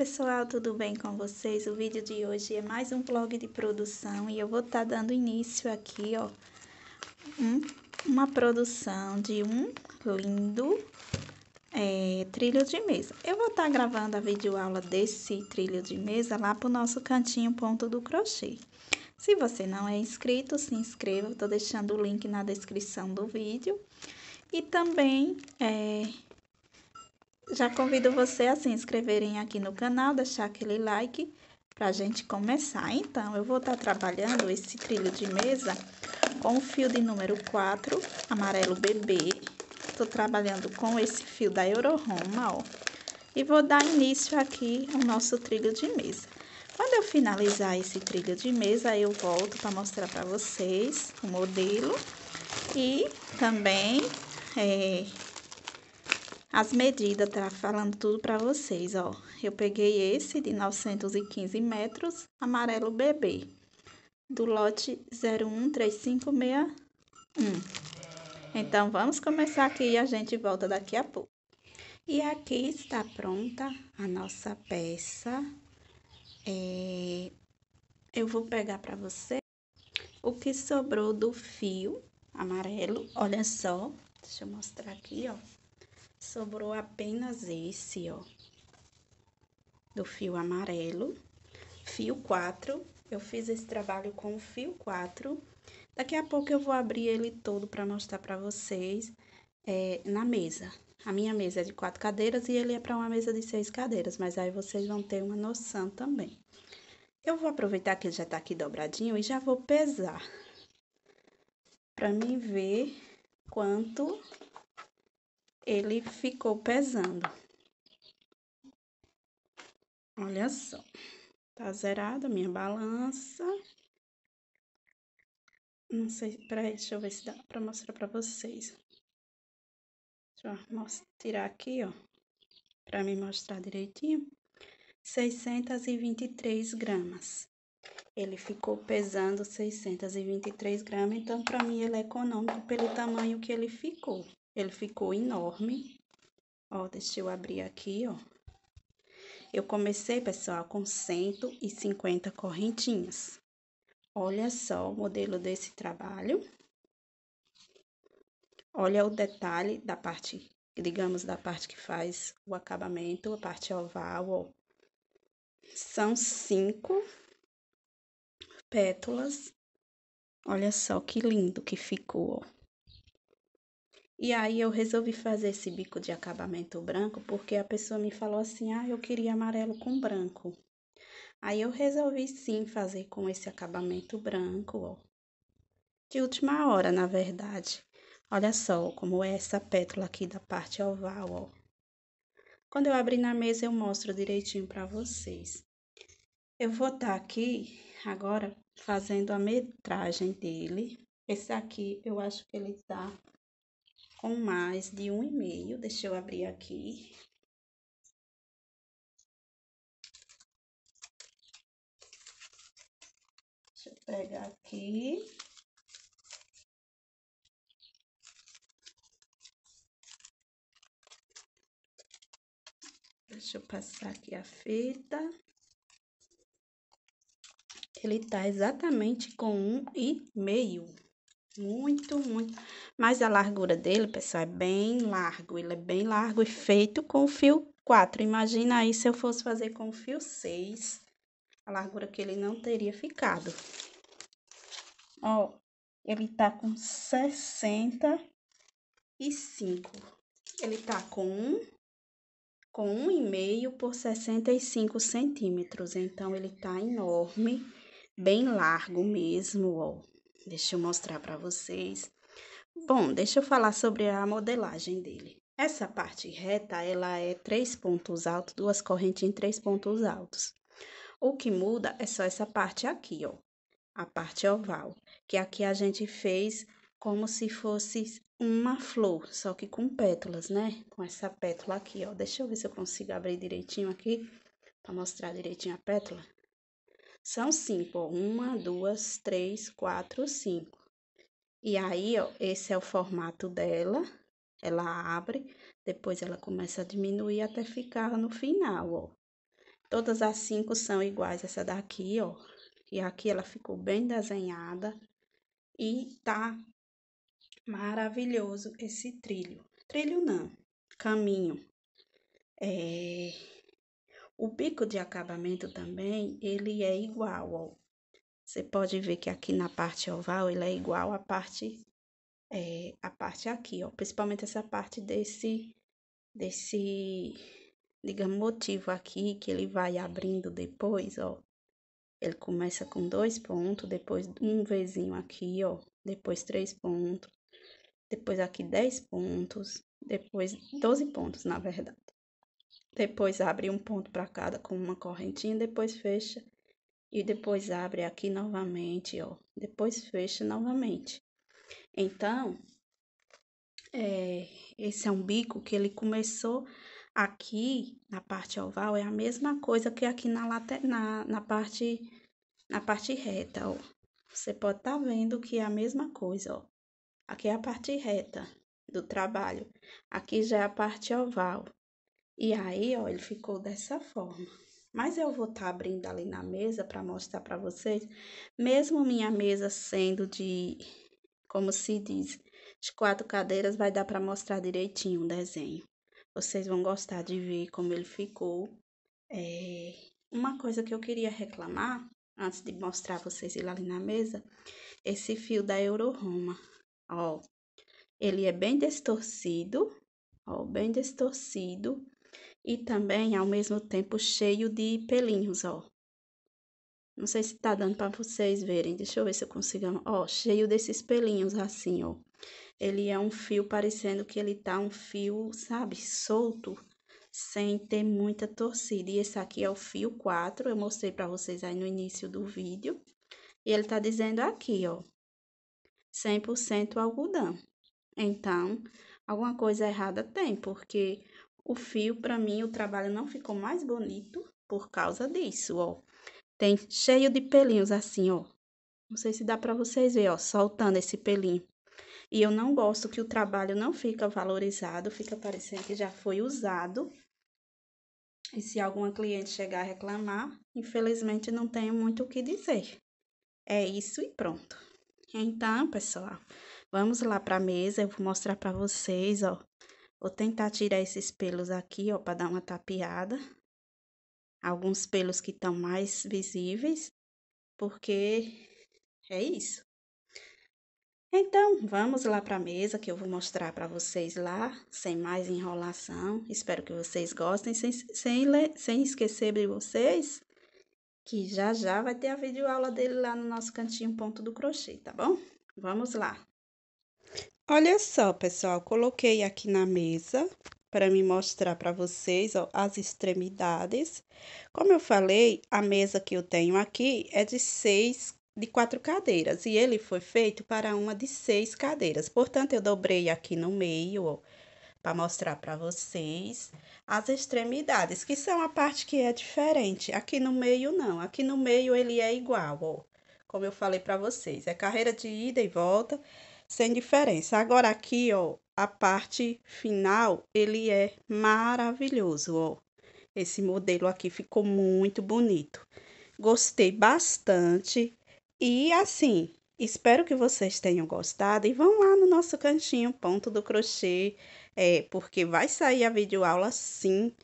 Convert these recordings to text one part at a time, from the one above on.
pessoal, tudo bem com vocês? O vídeo de hoje é mais um vlog de produção e eu vou estar tá dando início aqui, ó, um, uma produção de um lindo é, trilho de mesa. Eu vou estar tá gravando a videoaula desse trilho de mesa lá pro nosso cantinho ponto do crochê. Se você não é inscrito, se inscreva, eu tô deixando o link na descrição do vídeo. E também, é, já convido você a se inscreverem aqui no canal, deixar aquele like para a gente começar. Então, eu vou estar tá trabalhando esse trilho de mesa com o fio de número 4, amarelo bebê. Estou trabalhando com esse fio da Euroroma, ó. E vou dar início aqui ao nosso trilho de mesa. Quando eu finalizar esse trilho de mesa, eu volto para mostrar para vocês o modelo e também é, as medidas, tá falando tudo para vocês, ó. Eu peguei esse de 915 metros, amarelo bebê, do lote 013561. Então, vamos começar aqui e a gente volta daqui a pouco. E aqui está pronta a nossa peça. É... Eu vou pegar para você o que sobrou do fio amarelo, olha só. Deixa eu mostrar aqui, ó. Sobrou apenas esse, ó, do fio amarelo. Fio 4, eu fiz esse trabalho com o fio 4. Daqui a pouco eu vou abrir ele todo para mostrar para vocês é, na mesa. A minha mesa é de quatro cadeiras e ele é para uma mesa de seis cadeiras, mas aí vocês vão ter uma noção também. Eu vou aproveitar que ele já tá aqui dobradinho e já vou pesar para mim ver quanto ele ficou pesando. Olha só. Tá zerada minha balança. Não sei, peraí, deixa eu ver se dá pra mostrar pra vocês. Deixa eu tirar aqui, ó, pra me mostrar direitinho. 623 gramas. Ele ficou pesando 623 gramas, então pra mim ele é econômico pelo tamanho que ele ficou. Ele ficou enorme. Ó, deixa eu abrir aqui, ó. Eu comecei, pessoal, com 150 correntinhas. Olha só o modelo desse trabalho. Olha o detalhe da parte, digamos, da parte que faz o acabamento, a parte oval, ó. São cinco pétalas. Olha só que lindo que ficou, ó. E aí eu resolvi fazer esse bico de acabamento branco porque a pessoa me falou assim: "Ah, eu queria amarelo com branco". Aí eu resolvi sim fazer com esse acabamento branco, ó. De última hora, na verdade. Olha só como é essa pétala aqui da parte oval, ó. Quando eu abrir na mesa eu mostro direitinho para vocês. Eu vou estar tá aqui agora fazendo a metragem dele. Esse aqui eu acho que ele tá com mais de um e meio. Deixa eu abrir aqui. Deixa eu pegar aqui. Deixa eu passar aqui a fita. Ele tá exatamente com um e meio. Muito, muito. Mas a largura dele, pessoal, é bem largo. Ele é bem largo e feito com fio 4. Imagina aí se eu fosse fazer com fio 6, a largura que ele não teria ficado. Ó, ele tá com 65. Ele tá com 1, com 1,5 por 65 centímetros. Então, ele tá enorme, bem largo mesmo, ó. Deixa eu mostrar para vocês. Bom, deixa eu falar sobre a modelagem dele. Essa parte reta, ela é três pontos altos, duas correntes em três pontos altos. O que muda é só essa parte aqui, ó, a parte oval, que aqui a gente fez como se fosse uma flor, só que com pétalas, né? Com essa pétala aqui, ó. Deixa eu ver se eu consigo abrir direitinho aqui, para mostrar direitinho a pétala. São cinco, ó. Uma, duas, três, quatro, cinco. E aí, ó, esse é o formato dela. Ela abre, depois ela começa a diminuir até ficar no final, ó. Todas as cinco são iguais essa daqui, ó. E aqui ela ficou bem desenhada. E tá maravilhoso esse trilho. Trilho não, caminho. É, o bico de acabamento também, ele é igual, ó. Você pode ver que aqui na parte oval, ele é igual à parte, é, a parte aqui, ó. Principalmente essa parte desse, desse, digamos, motivo aqui, que ele vai abrindo depois, ó. Ele começa com dois pontos, depois um vezinho aqui, ó. Depois três pontos, depois aqui dez pontos, depois doze pontos, na verdade. Depois abre um ponto para cada com uma correntinha, depois fecha e depois abre aqui novamente, ó. Depois fecha novamente. Então, é, esse é um bico que ele começou aqui na parte oval, é a mesma coisa que aqui na, late, na, na, parte, na parte reta, ó. Você pode estar tá vendo que é a mesma coisa, ó. Aqui é a parte reta do trabalho, aqui já é a parte oval. E aí, ó, ele ficou dessa forma. Mas eu vou estar tá abrindo ali na mesa para mostrar para vocês, mesmo minha mesa sendo de, como se diz, de quatro cadeiras, vai dar para mostrar direitinho o desenho. Vocês vão gostar de ver como ele ficou. É... Uma coisa que eu queria reclamar, antes de mostrar vocês ele ali na mesa, esse fio da Euroroma, ó. Ele é bem distorcido, ó, bem distorcido e também ao mesmo tempo cheio de pelinhos, ó. Não sei se tá dando para vocês verem. Deixa eu ver se eu consigo. Ó, cheio desses pelinhos assim, ó. Ele é um fio parecendo que ele tá um fio, sabe, solto, sem ter muita torcida. E esse aqui é o fio 4, eu mostrei para vocês aí no início do vídeo. E ele tá dizendo aqui, ó, 100% algodão. Então, alguma coisa errada tem, porque o fio, para mim, o trabalho não ficou mais bonito por causa disso, ó. Tem cheio de pelinhos assim, ó. Não sei se dá para vocês ver, ó, soltando esse pelinho. E eu não gosto que o trabalho não fica valorizado, fica parecendo que já foi usado. E se alguma cliente chegar a reclamar, infelizmente não tenho muito o que dizer. É isso e pronto. Então, pessoal, vamos lá para a mesa, eu vou mostrar para vocês, ó. Vou tentar tirar esses pelos aqui, ó, para dar uma tapeada. Alguns pelos que estão mais visíveis, porque é isso. Então, vamos lá para a mesa que eu vou mostrar para vocês lá, sem mais enrolação. Espero que vocês gostem, sem, sem, sem esquecer de vocês que já já vai ter a videoaula dele lá no nosso cantinho ponto do crochê, tá bom? Vamos lá! Olha só, pessoal, coloquei aqui na mesa para me mostrar para vocês ó, as extremidades. Como eu falei, a mesa que eu tenho aqui é de seis, de quatro cadeiras, e ele foi feito para uma de seis cadeiras. Portanto, eu dobrei aqui no meio, para mostrar para vocês as extremidades, que são a parte que é diferente. Aqui no meio, não. Aqui no meio, ele é igual, ó. Como eu falei para vocês, é carreira de ida e volta sem diferença. Agora aqui, ó, a parte final, ele é maravilhoso, ó. Esse modelo aqui ficou muito bonito. Gostei bastante e assim, espero que vocês tenham gostado e vão lá no nosso cantinho ponto do crochê, é, porque vai sair a videoaula sim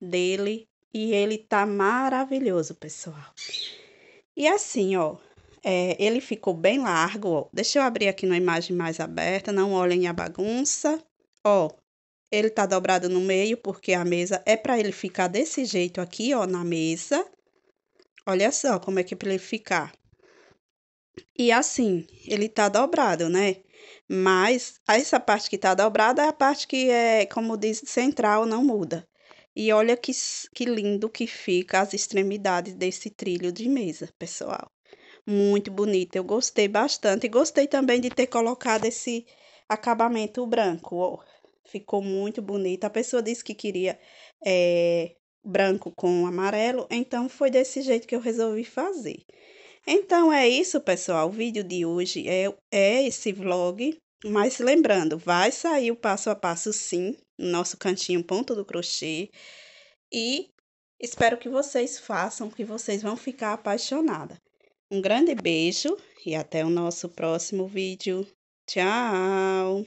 dele e ele tá maravilhoso, pessoal. E assim, ó, é, ele ficou bem largo, ó. Deixa eu abrir aqui na imagem mais aberta, não olhem a bagunça. Ó, ele tá dobrado no meio porque a mesa é para ele ficar desse jeito aqui, ó, na mesa. Olha só como é que é para ele ficar. E assim, ele tá dobrado, né? Mas essa parte que tá dobrada é a parte que é, como diz, central, não muda. E olha que, que lindo que fica as extremidades desse trilho de mesa, pessoal muito bonita. Eu gostei bastante. Gostei também de ter colocado esse acabamento branco. Oh, ficou muito bonita. A pessoa disse que queria é, branco com amarelo, então foi desse jeito que eu resolvi fazer. Então é isso, pessoal. O vídeo de hoje é, é esse vlog. Mas lembrando, vai sair o passo a passo sim, no nosso cantinho ponto do crochê. E espero que vocês façam, que vocês vão ficar apaixonada. Um grande beijo e até o nosso próximo vídeo. Tchau!